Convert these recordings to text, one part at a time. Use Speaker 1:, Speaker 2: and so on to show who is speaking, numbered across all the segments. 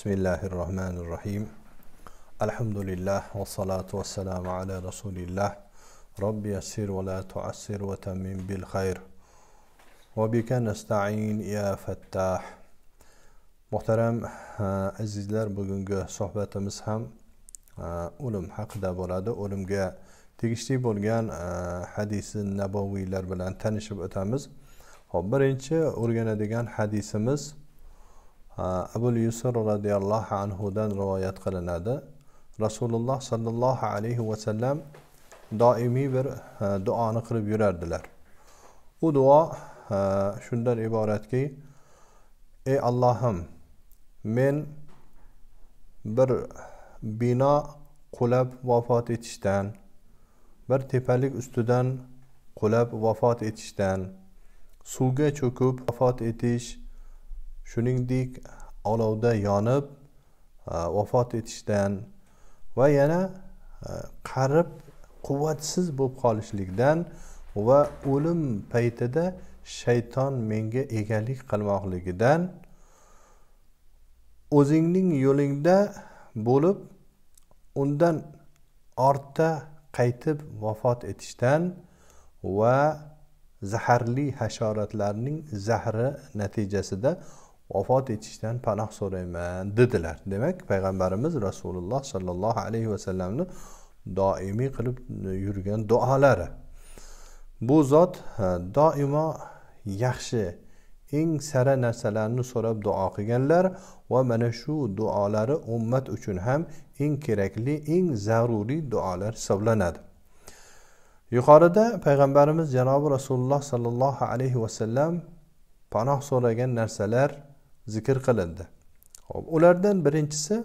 Speaker 1: Bismillahirrahmanirrahim. rohmanir rohim salatu ve vassalamu ala rasulilloh robbi yassir ve la tuassir ve temmin bil xayr va bika nastain ya fattah muhtaram azizlar bugungi sohbatimiz ham o'lim haqida bo'ladi. O'limga tegishli bo'lgan hadisi naboviylar bilan tanishib o'tamiz. Hop, birinchi o'rganadigan hadisimiz abul yusur roziyallohu anhudan rivoyat qilinadi rasululloh sollallohu alayhi vasallam doimiy bir duoni qilib yurardilar u duo shundan iboratki ey allohim men bir bino qulab vafot etishdan bir tepalik ustidan qulab vafot etishdan suvga cho'kib vafot etish shuningdek olovda yonib e, vafot etishdan va yana e, qarib quvvatsiz bo'lib qolishlikdan va o'lim paytida shayton menga egalik qilmoqligidan o'zingning yo'lingda bo'lib undan ortda qaytib vafot etishdan va zaharli hasharotlarning zahri natijasida vafot etishdan panoh so'rayman dedilar demak payg'ambarimiz rasululloh sollallohu alayhi vasallamni doimiy qilib yurgan duolari bu zot doimo yaxshi eng sara narsalarni so'rab duo qilganlar va mana shu duolari ummat uchun ham eng kerakli eng zaruriy duolar hisoblanadi yuqorida payg'ambarimiz janobi rasululloh sollallohu alayhi vasallam panoh so'ragan narsalar zikr qilindi ho'p ulardan birinchisi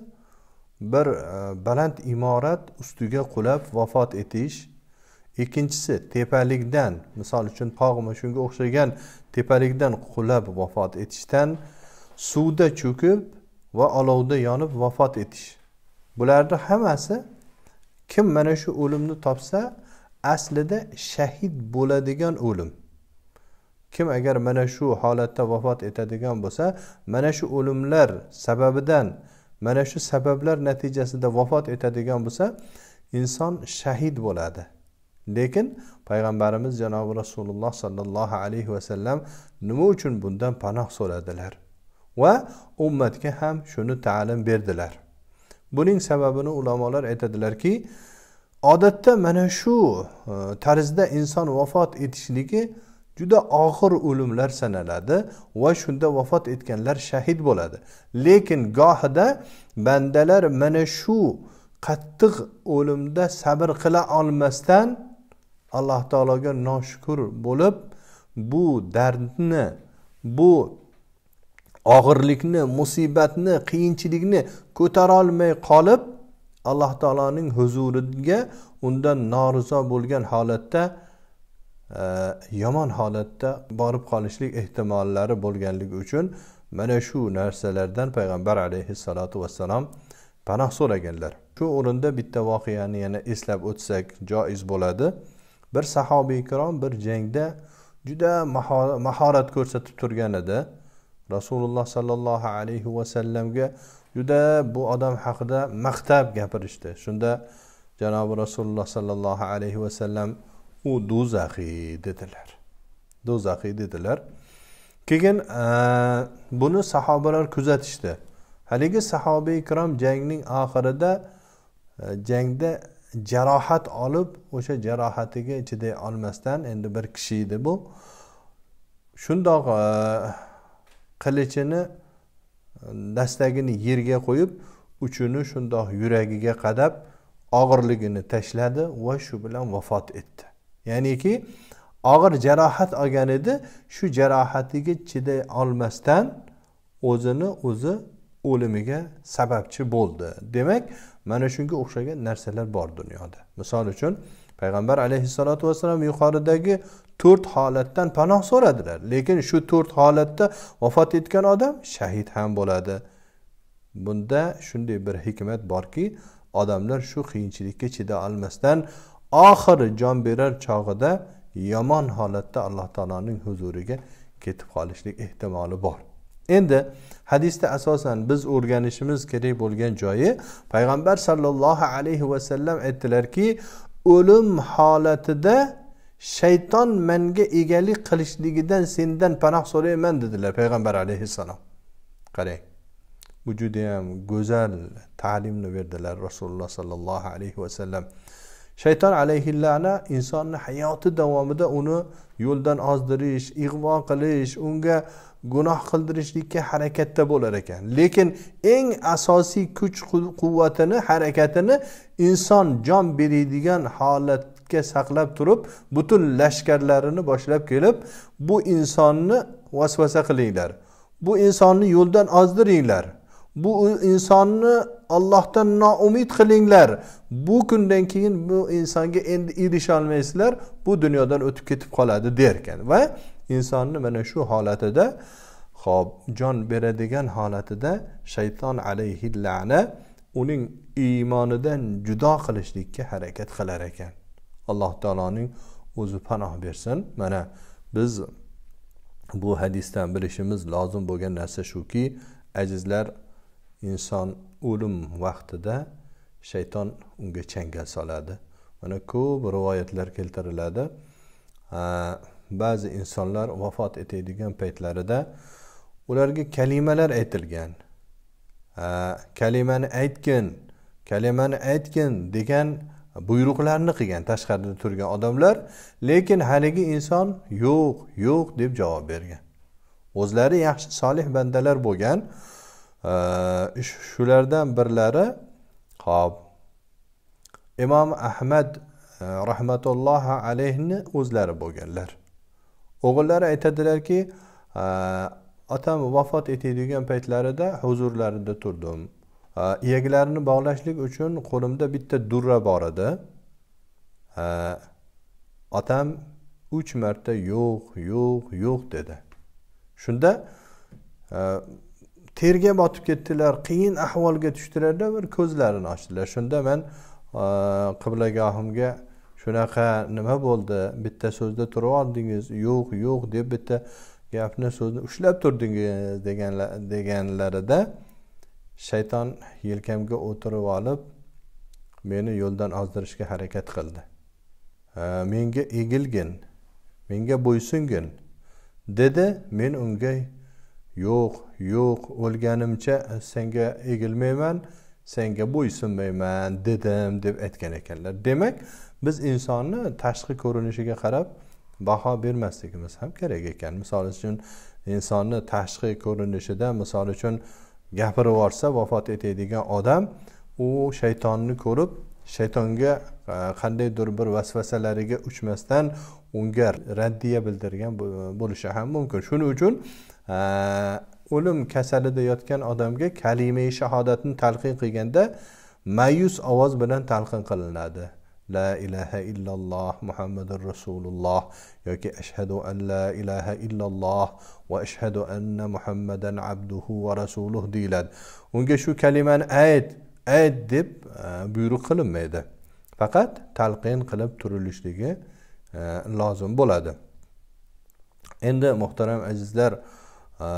Speaker 1: bir e, baland imorat ustiga qulab vafot etish ikkinchisi tepalikdan misol uchun tog'mi shunga o'xshagan tepalikdan qulab vafot etishdan suvda cho'kib va olovda yonib vafot etish bularni hammasi kim mana shu o'limni topsa aslida shahid bo'ladigan o'lim kim agar mana shu holatda vafot etadigan bo'lsa mana shu o'limlar sababidan mana shu sabablar natijasida vafot etadigan bo'lsa inson shahid bo'ladi lekin payg'ambarimiz janobi rasululloh sollallohu alayhi vasallam nima uchun bundan panoh so'radilar va ummatga ham shuni ta'lim berdilar buning sababini ulamolar aytadilarki odatda mana shu e, tarzda inson vafot etishligi juda og'ir o'limlar sanaladi va shunda vafot etganlar shahid bo'ladi lekin gohida bandalar mana shu qattiq o'limda sabr qila olmasdan alloh taologa noshukur bo'lib bu dardni bu og'irlikni musibatni qiyinchilikni ko'tarolmay qolib alloh taoloning huzuriga undan norizo bo'lgan holatda yomon holatda borib qolishlik ehtimollari bo'lganligi uchun mana shu narsalardan payg'ambar alayhissalotu vassalom panoh so'raganlar shu o'rinda bitta voqeani yana eslab o'tsak joiz bo'ladi bir sahobiy ikrom bir jangda juda mahorat ko'rsatib turgan edi rasululloh sollallohu alayhi vasallamga juda bu odam haqida maqtab gapirishdi shunda janobi rasululloh sollallohu alayhi vasallam u do'zaxiy dedilar do'zaxiy dedilar keyin e, buni sahobalar kuzatishdi haligi sahobiy ikrom jangning oxirida e, jangda jarohat olib o'sha jarohatiga chiday olmasdan endi bir kishi edi bu shundoq e, qilichini dastagini yerga qo'yib uchini shundoq yuragiga qadab og'irligini tashladi va shu bilan vafot etdi ya'niki og'ir jarohat olgan edi shu jarohatiga chiday olmasdan o'zini o'zi o'limiga sababchi bo'ldi demak mana shunga o'xshagan narsalar bor dunyoda misol uchun payg'ambar alayhissalotu vassalom yuqoridagi to'rt holatdan panoh so'radilar lekin shu to'rt holatda vafot etgan odam shahid ham bo'ladi bunda shunday bir hikmat borki odamlar shu qiyinchilikka chida olmasdan oxiri jon berar chog'ida yomon holatda alloh taoloning huzuriga ketib qolishlik ehtimoli bor endi hadisda asosan biz o'rganishimiz kerak bo'lgan joyi payg'ambar sollallohu alayhi vasallam aytdilarki o'lim holatida shayton manga egalik qilishligidan sendan panoh so'rayman dedilar payg'ambar alayhissalom qarang bu judayam go'zal ta'limni berdilar rasululloh sollallohu alayhi vasallam shayton alayhillana insonni hayoti davomida uni yo'ldan ozdirish ig'vo qilish unga gunoh qildirishlikka harakatda bo'lar ekan lekin eng asosiy kuch quvvatini harakatini inson jon beradigan holatga saqlab turib butun lashkarlarini boshlab kelib bu insonni vasvasa qilinglar bu insonni yo'ldan ozdiringlar bu insonni Allohdan noumid qilinglar bu kundan keyin bu insonga endi erisholmaysizlar bu dunyodan o'tib ketib qoladi derkan va insonni mana shu holatida ho'p jon beradigan holatida shayton alayhi la'na uning iymonidan judo qilishlikka harakat qilar ekan alloh taoloning o'zi panoh bersin mana biz bu hadisdan bilishimiz lozim bo'lgan narsa shuki ajizlar inson o'lim vaqtida shayton unga changal soladi mana ko'p rivoyatlar keltiriladi ba'zi insonlar vafot etadigan paytlarida ularga kalimalar aytilgan kalimani aytgin kalimani aytgin degan buyruqlarni qilgan tashqarida turgan odamlar lekin haligi inson yo'q yo'q deb javob bergan o'zlari yaxshi solih bandalar bo'lgan shulardan birlari hop imom ahmad e, rahmatullohi alayhni o'zlari bo'lganlar o'g'illari aytadilarki e, otam vafot etadigan paytlarida huzurlarida turdim e, iyaklarini bog'lashlik uchun qo'limda bitta durra bor edi otam uch marta yo'q yo'q yo'q dedi shunda terga botib ketdilar qiyin ahvolga tushdilarda bir ko'zlarini ochdilar shunda man e, qiblagohimga shunaqa nima bo'ldi bitta so'zda turib oldingiz yo'q yo'q deb bitta gapni so'zni ushlab turdingiz deganlar deganlarida shayton yelkamga o'tirib olib meni yo'ldan ozdirishga harakat qildi e, menga egilgin menga bo'ysungin dedi men unga yo'q yo'q o'lganimcha senga egilmayman senga bo'ysunmayman dedim deb aytgan ekanlar demak biz insonni tashqi ko'rinishiga qarab baho bermasligimiz ham kerak ekan misol uchun insonni tashqi ko'rinishida misol uchun gapirib yuborsa vafot etadigan odam u shaytonni ko'rib shaytonga e, qandaydir bir vasvasalariga uchmasdan unga raddiya bildirgan bo'lishi ham mumkin shuning uchun e, o'lim kasalida yotgan odamga kalimai shahodatni talqin qilganda mayus ovoz bilan talqin qilinadi la ilaha illalloh muhammadur rasululloh yoki ashhadu an la ilaha illalloh va ashhadu anna muhammadan abduhu va rasuluh deyiladi unga shu kalimani ayt ayt deb e, buyruq qilinmaydi faqat talqin qilib turilishligi e, lozim bo'ladi endi muhtaram azizlar e,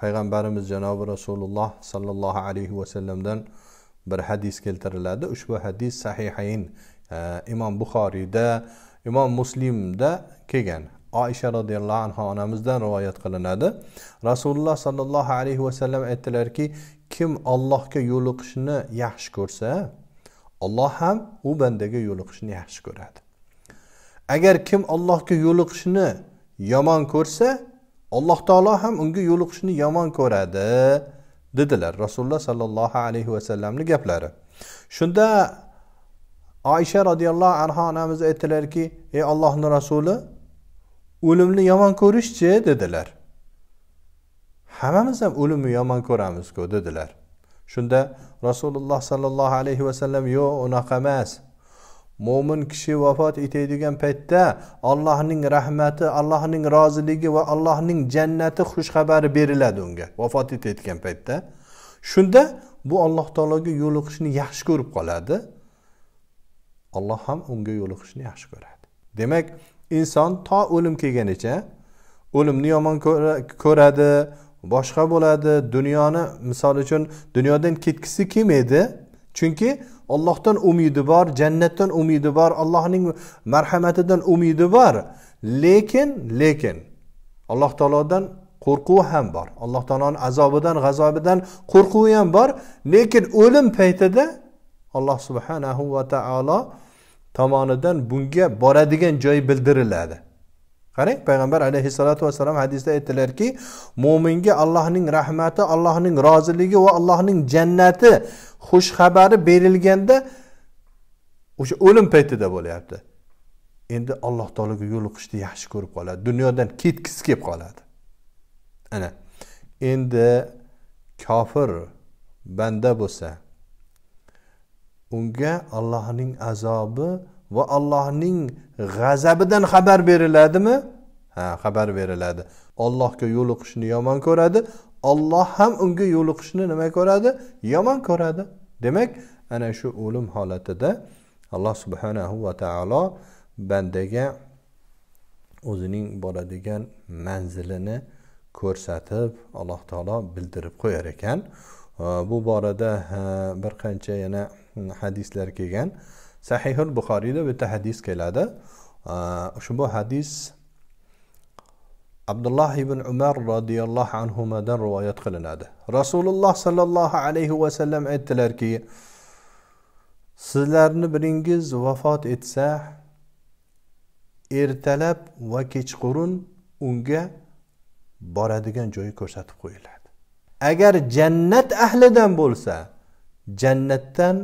Speaker 1: payg'ambarimiz janobi rasululloh sollallohu alayhi vasallamdan bir hadis keltiriladi ushbu hadis sahihayn e, imom buxoriyda imom muslimda kelgan oisha roziyallohu anhu onamizdan rivoyat qilinadi rasululloh sollallohu alayhi vasallam aytdilarki kim ollohga yo'liqishni yaxshi ko'rsa olloh ham u bandaga yo'liqishni yaxshi ko'radi agar kim ollohga yo'liqishni yomon ko'rsa alloh taolo ham unga yo'liqishni yomon ko'radi dedilar rasululloh sollallohu alayhi vasallamni gaplari shunda oysha roziyallohu anhu onamiz aytdilarki ey ollohni rasuli o'limni yomon ko'rishchi dedilar hammamiz ham o'limni yomon ko'ramizku dedilar shunda rasululloh sollallohu alayhi vasallam yo'q unaqa emas mo'min kishi vafot etadigan paytda allohning rahmati allohning roziligi va allohning jannati xushxabari beriladi unga vafot etayotgan paytda shunda bu alloh taologa yo'liqishni yaxshi ko'rib qoladi alloh ham unga yo'liqishni yaxshi ko'radi demak inson to o'lim kelganicha o'limni yomon ko'radi boshqa bo'ladi dunyoni misol uchun dunyodan ketgisi kelmaydi chunki ollohdan umidi bor jannatdan umidi bor allohning marhamatidan umidi bor lekin lekin alloh taolodan qo'rquvi ham bor alloh taoloni azobidan g'azobidan qo'rquvi ham bor lekin o'lim paytida alloh subhanahu va taolo tomonidan bunga boradigan joy bildiriladi qarang payg'ambar alayhissalotu vassalom hadisda aytdilarki mo'minga allohning rahmati allohning roziligi va allohning jannati xushxabari berilganda o'sha o'lim paytida bo'lyapti endi alloh taologa yo'liqishni yaxshi ko'rib qoladi dunyodan ketgisi kelib qoladi ana endi kofir banda bo'lsa unga allohning azobi va allohning g'azabidan xabar beriladimi ha xabar beriladi ollohga yo'liqishni yomon ko'radi olloh ham unga yo'liqishni nima ko'radi yomon ko'radi demak ana shu o'lim holatida alloh subhanahu va taolo bandaga o'zining boradigan manzilini ko'rsatib alloh taolo bildirib qo'yar ekan bu borada bir qancha yana hmm, hadislar kelgan sahihul buxoriyda bitta hadis keladi ushbu hadis abdulloh ibn umar roziyallohu anhudan rivoyat qilinadi rasululloh sollallohu alayhi vasallam aytdilarki sizlarni biringiz vafot etsa ertalab va kechqurun unga boradigan joyi ko'rsatib qo'yiladi agar jannat ahlidan bo'lsa jannatdan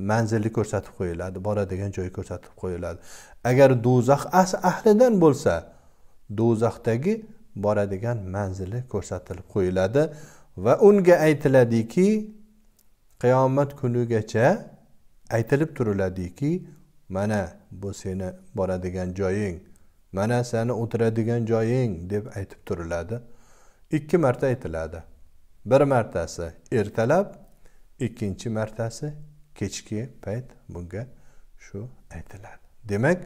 Speaker 1: manzilni ko'rsatib qo'yiladi boradigan joyi ko'rsatib qo'yiladi agar do'zax ahlidan bo'lsa do'zaxdagi boradigan manzili ko'rsatilib qo'yiladi va unga aytiladiki qiyomat kunigacha aytilib turiladiki mana bu seni boradigan joying mana seni o'tiradigan joying deb aytib turiladi ikki marta aytiladi bir martasi ertalab ikkinchi martasi kechki payt bunga shu aytiladi demak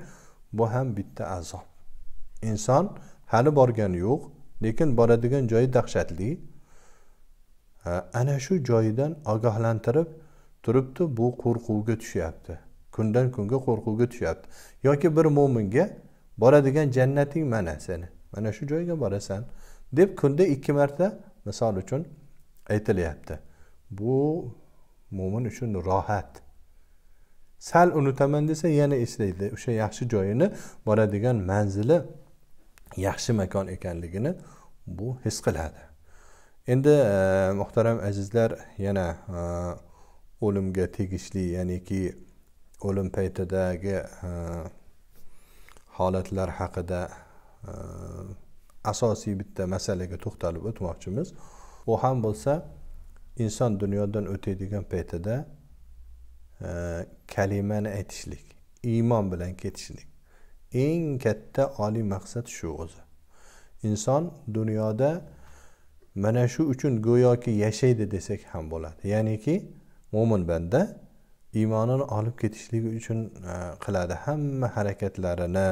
Speaker 1: bu ham bitta azob inson hali borgani yo'q lekin boradigan joyi dahshatli ana shu joyidan ogohlantirib turibdi bu qo'rquvga tushyapti kundan kunga qo'rquvga tushyapti yoki bir mo'minga boradigan jannating mana seni mana shu joyga borasan deb kunda ikki marta misol uchun aytilyapti bu mo'min uchun rohat sal unutaman desa yana eslaydi o'sha yaxshi joyini boradigan manzili yaxshi makon ekanligini bu his qiladi endi e, muhtaram azizlar yana e, o'limga e, tegishli ya'niki o'lim paytidagi e, holatlar haqida e, asosiy bitta masalaga to'xtalib o'tmoqchimiz u ham bo'lsa inson dunyodan o'taydigan paytida e, kalimani aytishlik iymon bilan ketishlik eng katta oliy maqsad shu o'zi inson dunyoda mana shu uchun go'yoki yashaydi desak ham bo'ladi ya'niki mo'min banda iymonini olib ketishligi uchun e, qiladi hamma harakatlarini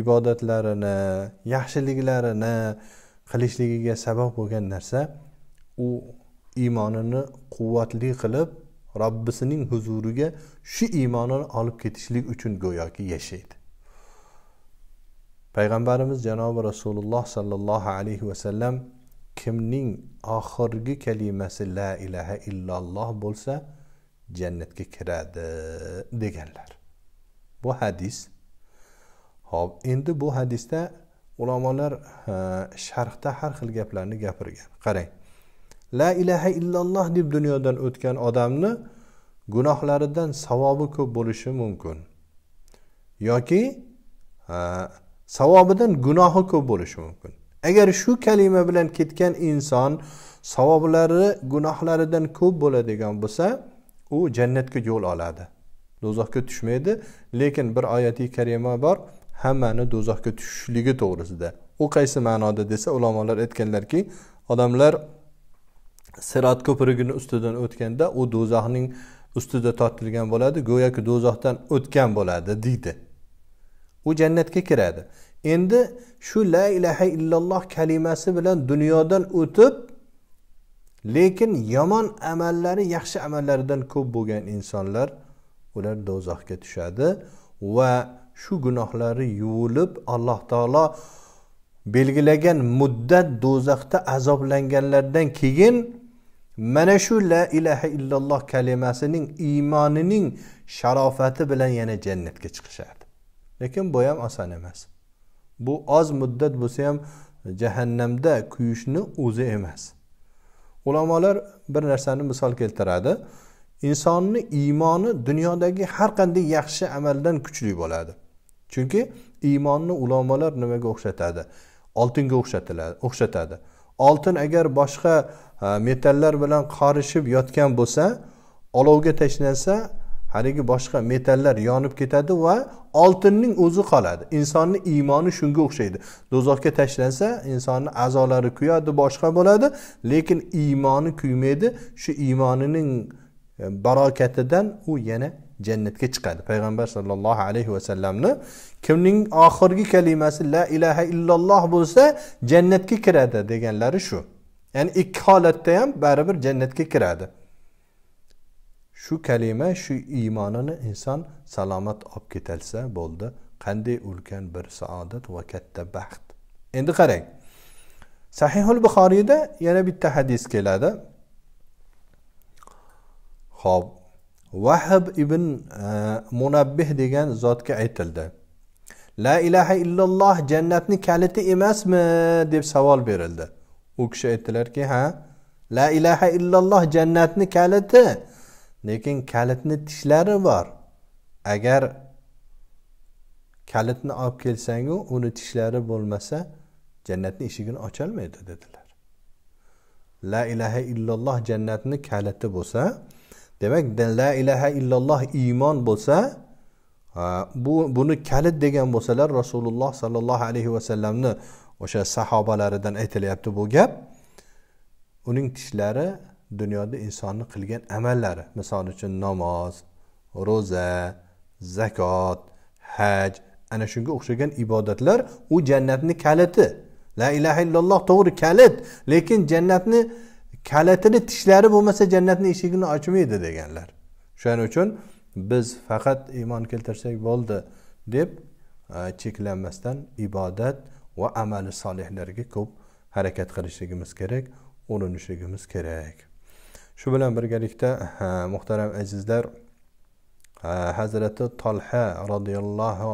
Speaker 1: ibodatlarini yaxshiliklarini qilishligiga sabab bo'lgan narsa u iymonini quvvatli qilib robbisining huzuriga shu iymonini olib ketishlik uchun go'yoki yashaydi payg'ambarimiz janobi rasululloh sollallohu alayhi vasallam kimning oxirgi kalimasi la ilaha illalloh bo'lsa jannatga kiradi deganlar bu hadis ho'p endi bu hadisda ulamolar sharhda har xil gaplarni gapirgan qarang la ilaha illalloh deb dunyodan o'tgan odamni gunohlaridan savobi ko'p bo'lishi mumkin yoki savobidan gunohi ko'p bo'lishi mumkin agar shu kalima bilan ketgan inson savoblari gunohlaridan ko'p bo'ladigan bo'lsa u jannatga yo'l oladi do'zaxga tushmaydi lekin bir oyati karima bor hammani do'zaxga tushishligi to'g'risida u qaysi ma'noda desa ulamolar aytganlarki odamlar sirat ko'prigini ustidan o'tganda u do'zaxning ustida tortilgan bo'ladi go'yoki do'zaxdan o'tgan bo'ladi deydi u jannatga kiradi endi shu la ilaha illalloh kalimasi bilan dunyodan o'tib lekin yomon amallari yaxshi amallaridan ko'p bo'lgan insonlar ular do'zaxga tushadi va shu gunohlari yuvilib alloh taolo belgilagan muddat do'zaxda azoblanganlardan keyin mana shu la ilaha illalloh kalimasining iymonining sharofati bilan yana jannatga chiqishardi lekin bu ham oson emas bu oz muddat bo'lsa ham jahannamda kuyishni o'zi emas ulamolar bir narsani misol keltiradi insonni iymoni dunyodagi har qanday yaxshi amaldan kuchli bo'ladi chunki iymonni ulamolar nimaga o'xshatadi oltinga o'xshatiladi o'xshatadi oltin agar boshqa e, metallar bilan qorishib yotgan bo'lsa olovga tashlansa haligi boshqa metallar yonib ketadi va oltinning o'zi qoladi insonni iymoni shunga o'xshaydi do'zaxga tashlansa insonni a'zolari kuyadi boshqa bo'ladi lekin iymoni kuymaydi shu iymonining barokatidan u yana jannatga chiqadi payg'ambar sollallohu alayhi vasallamni kimning oxirgi kalimasi la ilaha illalloh bo'lsa jannatga kiradi deganlari shu ya'ni ikki holatda ham baribir jannatga kiradi shu kalima shu iymonini inson salomat olib ketilsa bo'ldi qanday ulkan bir saodat va katta baxt endi qarang sahihul buxoriyda yana bitta hadis keladi ho'p vahb ibn e, munabbih degan zotga aytildi la ilaha illalloh jannatni kaliti emasmi deb savol berildi u kishi aytdilarki ha la ilaha illalloh jannatni kaliti lekin kalitni tishlari bor agar kalitni olib kelsangu uni tishlari bo'lmasa jannatni eshigini ocholmaydi dedilar la ilaha illalloh jannatni kaliti bo'lsa demak la ilaha illalloh iymon bo'lsa bu buni kalit degan bo'lsalar rasululloh sollallohu alayhi vasallamni o'sha sahobalaridan aytilyapti bu gap uning tishlari dunyoda insonni qilgan amallari misol uchun namoz ro'za zakot haj ana shunga o'xshagan ibodatlar u jannatni kaliti la ilaha illalloh to'g'ri kalit lekin jannatni kalitini tishlari bo'lmasa jannatni eshigini ochmaydi deganlar o'shaning uchun biz faqat iymon keltirsak bo'ldi deb e, cheklanmasdan ibodat va amali solihlarga ko'p harakat qilishligimiz kerak urinishligimiz kerak shu bilan birgalikda muhtaram azizlar hazrati tolha roziyallohu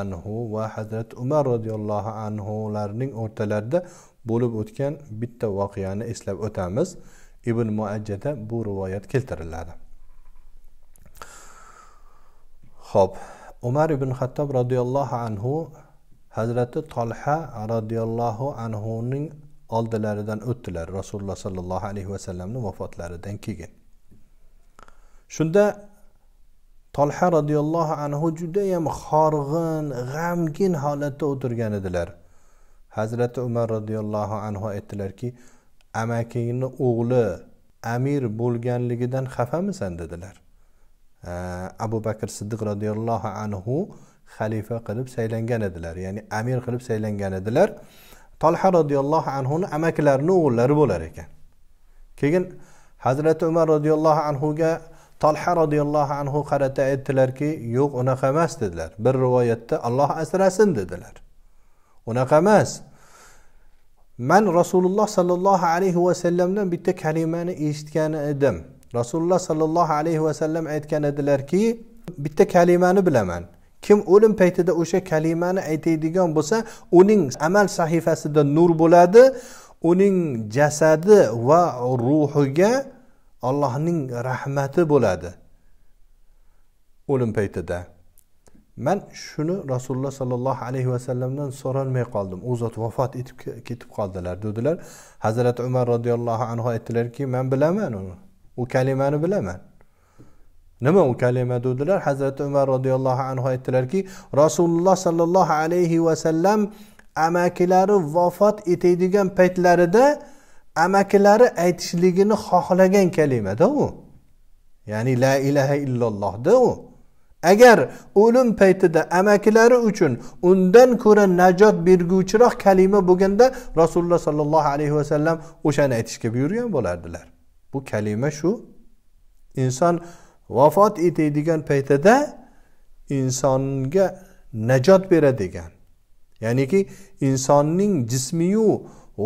Speaker 1: anhu va hazrati umar roziyallohu anhularning o'rtalarida bo'lib o'tgan bitta voqeani eslab o'tamiz ibn muajjada bu rivoyat keltiriladi ho'p umar ibn hattob roziyallohu anhu hazrati tolha roziyallohu anhuning oldilaridan o'tdilar rasululloh sollallohu alayhi vasallamni vafotlaridan keyin shunda tolha roziyallohu anhu judayam horg'in g'amgin holatda o'tirgan edilar hazrati umar roziyallohu anhu aytdilarki amakingni o'g'li amir bo'lganligidan xafamisan dedilar abu bakr siddiq roziyallohu anhu xalifa qilib saylangan edilar ya'ni amir qilib saylangan edilar tolha roziyallohu anhuni amakilarini o'g'illari bo'lar ekan keyin hazrati umar roziyallohu anhuga tolha roziyallohu anhu qarata aytdilarki yo'q unaqa emas dedilar bir rivoyatda olloh asrasin dedilar unaqa emas man rasululloh sollallohu alayhi vasallamdan bitta kalimani eshitgan edim rasululloh sollallohu alayhi vasallam aytgan edilarki bitta kalimani bilaman kim o'lim paytida o'sha kalimani aytadigan bo'lsa uning amal sahifasida nur bo'ladi uning jasadi va ruhiga allohning rahmati bo'ladi o'lim paytida man shuni rasululloh sollallohu alayhi vasallamdan so'ralmay qoldim u zot vafot etib ketib qoldilar dedilar hazrati umar roziyallohu anhu aytdilarki man bilaman uni u kalimani bilaman nima u kalima dedilar hazrati umar roziyallohu anhu aytdilarki rasululloh sollallohu alayhi vasallam amakilari vafot etadigan paytlarida amakilari aytishligini xohlagan kalimada u ya'ni la ilaha illallohda u agar o'lim paytida amakilari uchun undan ko'ra najot berguvchiroq kalima bo'lganda rasululloh sollallohu alayhi vasallam o'shani aytishga buyurgan bo'lardilar bu kalima shu inson vafot etadigan paytida insonga najot beradigan ya'niki insonning jismiyu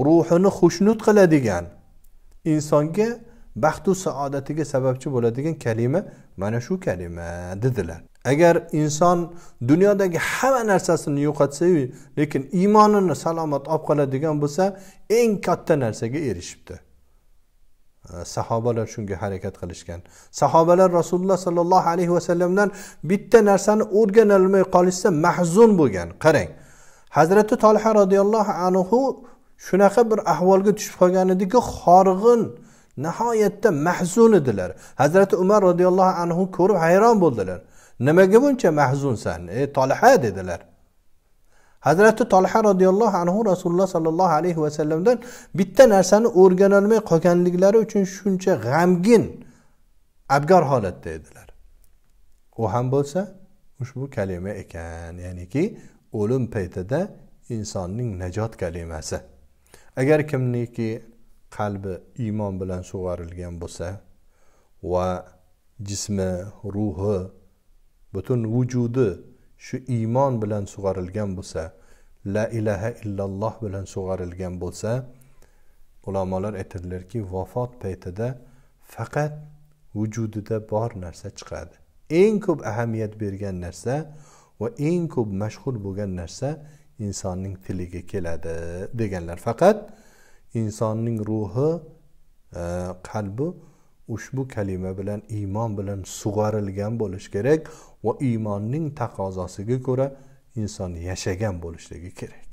Speaker 1: ruhini xushnud qiladigan insonga baxtu saodatiga sababchi bo'ladigan kalima mana shu kalima dedilar agar inson dunyodagi hamma narsasini yo'qotsayu lekin iymonini salomat olib qoladigan bo'lsa eng katta narsaga erishibdi sahobalar shunga harakat qilishgan sahobalar rasululloh sollallohu alayhi vasallamdan bitta narsani olmay qolishsa mahzun bo'lgan qarang hazrati tolha roziyallohu anhu shunaqa bir ahvolga tushib qolgan ediki horg'in nihoyatda mahzun edilar hazrati umar roziyallohu anhu ko'rib hayron bo'ldilar nimaga buncha mahzunsan ey tolha dedilar hazrati tolha roziyallohu anhu rasululloh sollallohu alayhi vasallamdan bitta narsani o'rganolmay qolganliklari uchun shuncha g'amgin abgor holatda edilar u ham bo'lsa ushbu kalima ekan ya'niki o'lim paytida insonning najot kalimasi agar kimniki qalbi iymon bilan sug'orilgan bo'lsa va jismi ruhi butun vujudi shu iymon bilan sug'orilgan bo'lsa la ilaha illalloh bilan sug'orilgan bo'lsa ulamolar aytadilarki vafot paytida faqat vujudida bor narsa chiqadi eng ko'p ahamiyat bergan narsa va eng ko'p mashhur bo'lgan narsa insonning tiliga keladi deganlar faqat insonning ruhi e, qalbi ushbu kalima bilan iymon bilan sug'orilgan bo'lishi kerak va iymonning taqozosiga ko'ra inson yashagan bo'lishligi kerak